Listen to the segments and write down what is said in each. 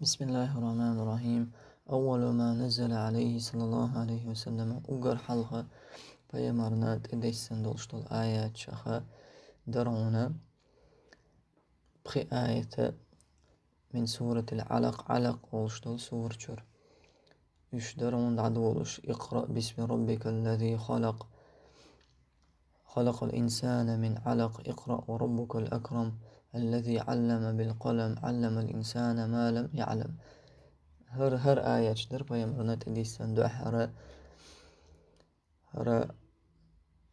بسم الله الرحمن الرحيم أول ما نزل عليه صلى الله عليه وسلم أقر حلقة مرنات تدسن دولشتول آيات شخة درعونا بخي آية من سورة العلق علق ولشتول شر يش درعون عدولش اقرأ باسم ربك الذي خلق خلق الإنسان من علق اقرأ وربك الأكرم الذي علم بالقلم علم الإنسان ما لم يعلم هر هر ayat آية، در peygamberin ediysen dua her هر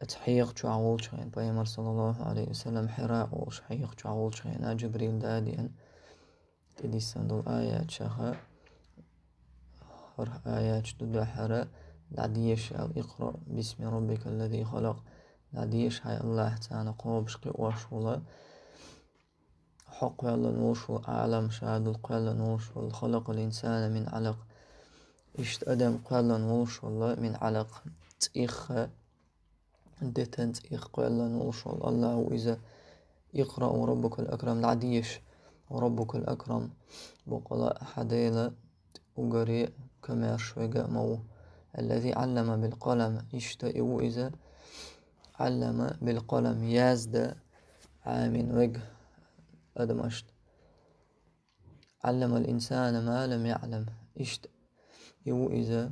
اتحيق شو عول شين بيمر صلى الله عليه وسلم حراء وش حيق شو عول جبريل داديان تدي سندو آيات شخا هر آيات دوح حراء لعديش اقرأ باسم ربك الذي خلق لعديش هاي الله تعالى قوبش قوش حق يلنوش وأعلم شهادة نوش والخلق الإنسان من علق إشت أدم نوش والله من علق تإخ دتن تإخ نوش والله وإذا يقرأ وربك الأكرم العديش وربك الأكرم بقلاء حديلة وقري كما شويقا مو الذي علم بالقلم إشت إذا علم بالقلم يزد عامن وجه اشت علم الإنسان ما لم يعلم إشت يو إذا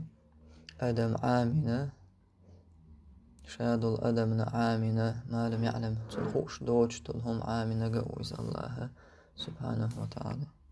أدم عامنا شاد الأدم عامنا ما لم يعلم تنخوش دوج تلهم عامنا قوز الله سبحانه وتعالى